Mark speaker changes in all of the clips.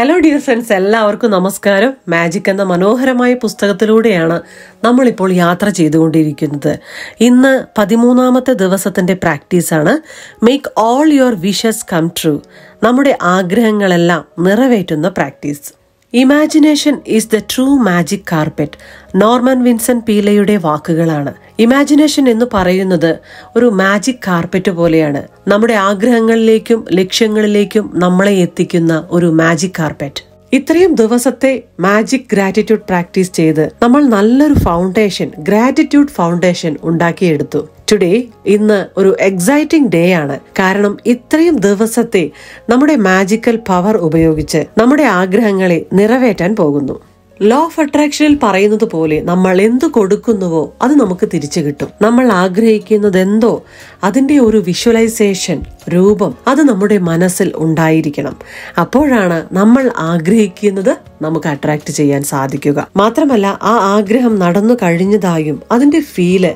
Speaker 1: hello dear friends എല്ലാവർക്കും നമസ്കാരം magic എന്ന മനോഹരമായ പുസ്തകത്തിലൂടെയാണ് നമ്മളിപ്പോൾ യാത്ര ചെയ്തുകൊണ്ടിരിക്കുന്നത് ഇന്ന് പതിമൂന്നാമത്തെ ദിവസത്തിന്റെ പ്രാക്ടീസാണ് make all your wishes come true നമ്മുടെ ആഗ്രഹങ്ങളെല്ലാം നിറവേറ്റുന്ന practice imagination is the true magic carpet Norman Vincent പീലയുടെ വാക്കുകളാണ് ഇമാജിനേഷൻ എന്ന് പറയുന്നത് ഒരു മാജിക് കാർപ്പറ്റ് പോലെയാണ് നമ്മുടെ ആഗ്രഹങ്ങളിലേക്കും ലക്ഷ്യങ്ങളിലേക്കും നമ്മളെ എത്തിക്കുന്ന ഒരു മാജിക് കാർപ്പറ്റ് ഇത്രയും ദിവസത്തെ മാജിക് ഗ്രാറ്റിറ്റ്യൂഡ് പ്രാക്ടീസ് ചെയ്ത് നമ്മൾ നല്ലൊരു ഫൗണ്ടേഷൻ ഗ്രാറ്റിറ്റ്യൂഡ് ഫൗണ്ടേഷൻ ഉണ്ടാക്കിയെടുത്തു ടുഡേ ഇന്ന് ഒരു എക്സൈറ്റിംഗ് ഡേ ആണ് കാരണം ഇത്രയും ദിവസത്തെ നമ്മുടെ മാജിക്കൽ പവർ ഉപയോഗിച്ച് നമ്മുടെ ആഗ്രഹങ്ങളെ നിറവേറ്റാൻ പോകുന്നു ലോ ഓഫ് അട്രാക്ഷനിൽ പറയുന്നത് പോലെ നമ്മൾ എന്ത് കൊടുക്കുന്നുവോ അത് നമുക്ക് തിരിച്ചു കിട്ടും നമ്മൾ ആഗ്രഹിക്കുന്നത് എന്തോ അതിന്റെ ഒരു വിഷ്വലൈസേഷൻ രൂപം അത് നമ്മുടെ മനസ്സിൽ ഉണ്ടായിരിക്കണം അപ്പോഴാണ് നമ്മൾ ആഗ്രഹിക്കുന്നത് നമുക്ക് അട്രാക്ട് ചെയ്യാൻ സാധിക്കുക മാത്രമല്ല ആ ആഗ്രഹം നടന്നു കഴിഞ്ഞതായും അതിന്റെ ഫീല്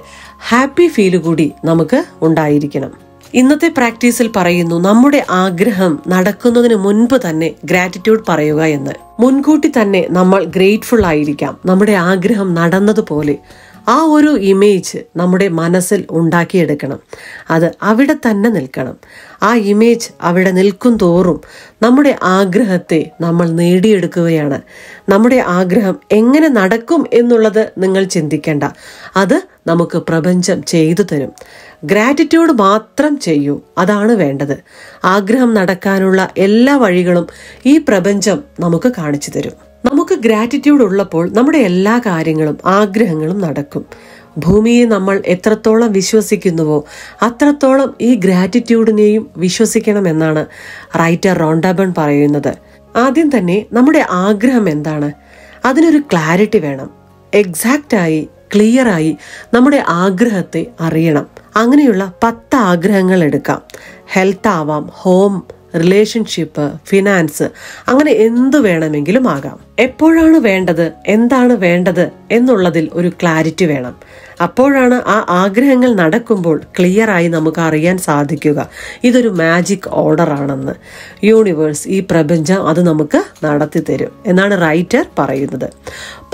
Speaker 1: ഹാപ്പി ഫീല് കൂടി നമുക്ക് ഉണ്ടായിരിക്കണം ഇന്നത്തെ പ്രാക്ടീസിൽ പറയുന്നു നമ്മുടെ ആഗ്രഹം നടക്കുന്നതിന് മുൻപ് തന്നെ ഗ്രാറ്റിറ്റ്യൂഡ് പറയുക എന്ന് മുൻകൂട്ടി തന്നെ നമ്മൾ ഗ്രേറ്റ്ഫുൾ ആയിരിക്കാം നമ്മുടെ ആഗ്രഹം നടന്നതുപോലെ ആ ഒരു ഇമേജ് നമ്മുടെ മനസ്സിൽ ഉണ്ടാക്കിയെടുക്കണം അത് അവിടെ തന്നെ നിൽക്കണം ആ ഇമേജ് അവിടെ നിൽക്കും തോറും നമ്മുടെ ആഗ്രഹത്തെ നമ്മൾ നേടിയെടുക്കുകയാണ് നമ്മുടെ ആഗ്രഹം എങ്ങനെ നടക്കും എന്നുള്ളത് നിങ്ങൾ ചിന്തിക്കേണ്ട അത് നമുക്ക് പ്രപഞ്ചം ചെയ്തു തരും ഗ്രാറ്റിറ്റ്യൂഡ് മാത്രം ചെയ്യൂ അതാണ് വേണ്ടത് ആഗ്രഹം നടക്കാനുള്ള എല്ലാ വഴികളും ഈ പ്രപഞ്ചം നമുക്ക് കാണിച്ചു തരും നമുക്ക് ഗ്രാറ്റിറ്റ്യൂഡ് ഉള്ളപ്പോൾ നമ്മുടെ എല്ലാ കാര്യങ്ങളും ആഗ്രഹങ്ങളും നടക്കും ഭൂമിയെ നമ്മൾ എത്രത്തോളം വിശ്വസിക്കുന്നുവോ അത്രത്തോളം ഈ ഗ്രാറ്റിറ്റ്യൂഡിനെയും വിശ്വസിക്കണമെന്നാണ് റൈറ്റർ റോണ്ടാബൺ പറയുന്നത് ആദ്യം തന്നെ നമ്മുടെ ആഗ്രഹം എന്താണ് അതിനൊരു ക്ലാരിറ്റി വേണം എക്സാക്റ്റായി ക്ലിയറായി നമ്മുടെ ആഗ്രഹത്തെ അറിയണം അങ്ങനെയുള്ള പത്ത് ആഗ്രഹങ്ങൾ എടുക്കാം ഹെൽത്ത് ആവാം ഹോം റിലേഷൻഷിപ്പ് ഫിനാൻസ് അങ്ങനെ എന്തു വേണമെങ്കിലും ആകാം എപ്പോഴാണ് വേണ്ടത് എന്താണ് വേണ്ടത് എന്നുള്ളതിൽ ഒരു ക്ലാരിറ്റി വേണം അപ്പോഴാണ് ആ ആഗ്രഹങ്ങൾ നടക്കുമ്പോൾ ക്ലിയറായി നമുക്ക് അറിയാൻ സാധിക്കുക ഇതൊരു മാജിക് ഓർഡർ ആണെന്ന് യൂണിവേഴ്സ് ഈ പ്രപഞ്ചം അത് നമുക്ക് നടത്തി തരും എന്നാണ് റൈറ്റർ പറയുന്നത്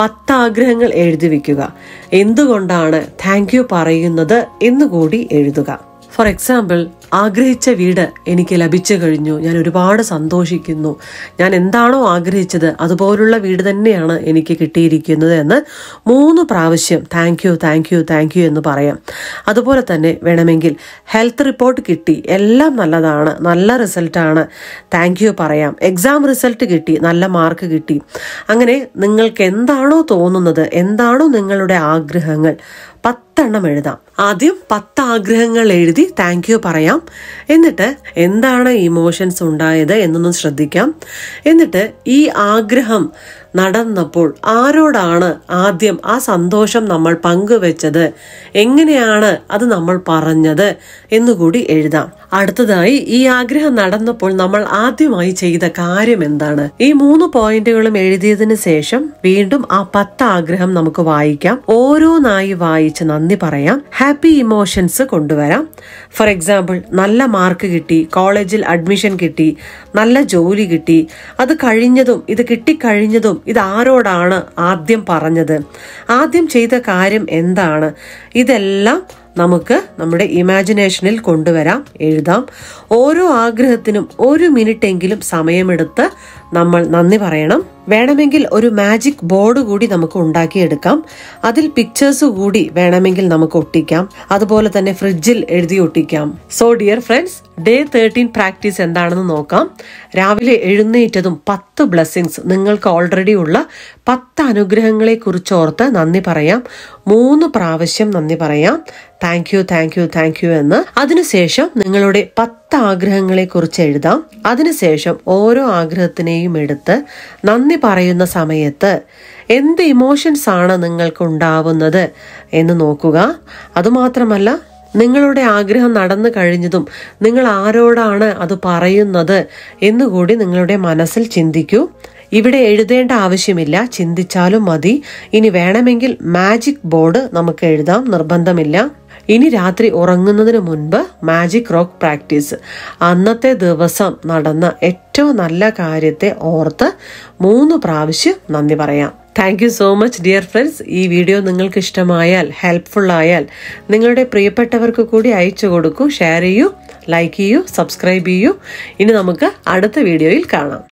Speaker 1: പത്ത് ആഗ്രഹങ്ങൾ എഴുതി വയ്ക്കുക എന്തുകൊണ്ടാണ് താങ്ക് യു പറയുന്നത് എന്നുകൂടി എഴുതുക ഫോർ എക്സാമ്പിൾ ആഗ്രഹിച്ച വീട് എനിക്ക് ലഭിച്ചു കഴിഞ്ഞു ഞാൻ ഒരുപാട് സന്തോഷിക്കുന്നു ഞാൻ എന്താണോ ആഗ്രഹിച്ചത് അതുപോലുള്ള വീട് തന്നെയാണ് എനിക്ക് കിട്ടിയിരിക്കുന്നത് എന്ന് മൂന്ന് പ്രാവശ്യം thank you thank you thank you എന്ന് പറയാം അതുപോലെ തന്നെ വേണമെങ്കിൽ ഹെൽത്ത് റിപ്പോർട്ട് കിട്ടി എല്ലാം നല്ലതാണ് നല്ല റിസൾട്ടാണ് താങ്ക് യു പറയാം എക്സാം റിസൾട്ട് കിട്ടി നല്ല മാർക്ക് കിട്ടി അങ്ങനെ നിങ്ങൾക്ക് എന്താണോ തോന്നുന്നത് എന്താണോ നിങ്ങളുടെ ആഗ്രഹങ്ങൾ പത്തെണ്ണം എഴുതാം ആദ്യം പത്ത് ആഗ്രഹങ്ങൾ എഴുതി താങ്ക് യു പറയാം എന്നിട്ട് എന്താണ് ഇമോഷൻസ് ഉണ്ടായത് എന്നൊന്നും ശ്രദ്ധിക്കാം എന്നിട്ട് ഈ ആഗ്രഹം നടന്നപ്പോൾ ആരോടാണ് ആദ്യം ആ സന്തോഷം നമ്മൾ പങ്കുവെച്ചത് എങ്ങനെയാണ് അത് നമ്മൾ പറഞ്ഞത് എന്നുകൂടി എഴുതാം അടുത്തതായി ഈ ആഗ്രഹം നടന്നപ്പോൾ നമ്മൾ ആദ്യമായി ചെയ്ത കാര്യം എന്താണ് ഈ മൂന്ന് പോയിന്റുകളും എഴുതിയതിനു ശേഷം വീണ്ടും ആ പത്ത് ആഗ്രഹം നമുക്ക് വായിക്കാം ഓരോന്നായി വായിച്ച് നന്ദി പറയാം ഹാപ്പി ഇമോഷൻസ് കൊണ്ടുവരാം ഫോർ എക്സാമ്പിൾ നല്ല മാർക്ക് കിട്ടി കോളേജിൽ അഡ്മിഷൻ കിട്ടി നല്ല ജോലി കിട്ടി അത് കഴിഞ്ഞതും ഇത് കിട്ടിക്കഴിഞ്ഞതും ഇതാരോടാണ് ആദ്യം പറഞ്ഞത് ആദ്യം ചെയ്ത കാര്യം എന്താണ് ഇതെല്ലാം നമുക്ക് നമ്മുടെ ഇമാജിനേഷനിൽ കൊണ്ടുവരാം എഴുതാം ഓരോ ആഗ്രഹത്തിനും ഒരു മിനിറ്റെങ്കിലും സമയമെടുത്ത് നമ്മൾ നന്ദി പറയണം വേണമെങ്കിൽ ഒരു മാജിക് ബോർഡ് കൂടി നമുക്ക് ഉണ്ടാക്കിയെടുക്കാം അതിൽ പിക്ചേഴ്സ് കൂടി വേണമെങ്കിൽ നമുക്ക് ഒട്ടിക്കാം അതുപോലെ തന്നെ ഫ്രിഡ്ജിൽ എഴുതി ഒട്ടിക്കാം so dear friends day thirteen practice എന്താണെന്ന് നോക്കാം രാവിലെ എഴുന്നേറ്റതും പത്ത് ബ്ലെസ്സിങ്സ് നിങ്ങൾക്ക് ഓൾറെഡി ഉള്ള പത്ത് അനുഗ്രഹങ്ങളെ കുറിച്ച് ഓർത്ത് നന്ദി പറയാം മൂന്ന് പ്രാവശ്യം നന്ദി പറയാം thank you thank you thank you എന്ന് അതിനുശേഷം നിങ്ങളുടെ പത്ത് പത്ത് കുറിച്ച് എഴുതാം അതിനുശേഷം ഓരോ ആഗ്രഹത്തിനെയും എടുത്ത് നന്ദി പറയുന്ന സമയത്ത് എന്ത് ഇമോഷൻസ് ആണ് നിങ്ങൾക്ക് ഉണ്ടാവുന്നത് എന്ന് നോക്കുക അതുമാത്രമല്ല നിങ്ങളുടെ ആഗ്രഹം നടന്നു കഴിഞ്ഞതും നിങ്ങൾ ആരോടാണ് അത് പറയുന്നത് എന്നുകൂടി നിങ്ങളുടെ മനസ്സിൽ ചിന്തിക്കൂ ഇവിടെ എഴുതേണ്ട ആവശ്യമില്ല ചിന്തിച്ചാലും മതി ഇനി വേണമെങ്കിൽ മാജിക് ബോർഡ് നമുക്ക് എഴുതാം നിർബന്ധമില്ല ഇനി രാത്രി ഉറങ്ങുന്നതിന് മുൻപ് മാജിക് റോക്ക് പ്രാക്ടീസ് അന്നത്തെ ദിവസം നടന്ന ഏറ്റവും നല്ല കാര്യത്തെ ഓർത്ത് മൂന്ന് പ്രാവശ്യം നന്ദി പറയാം thank you so much dear friends ഈ വീഡിയോ നിങ്ങൾക്ക് ഇഷ്ടമായാൽ ഹെൽപ്ഫുൾ ആയാൽ നിങ്ങളുടെ പ്രിയപ്പെട്ടവർക്ക് കൂടി അയച്ചു കൊടുക്കൂ ഷെയർ ചെയ്യൂ ലൈക്ക് ചെയ്യൂ സബ്സ്ക്രൈബ് ചെയ്യൂ ഇനി നമുക്ക് അടുത്ത വീഡിയോയിൽ കാണാം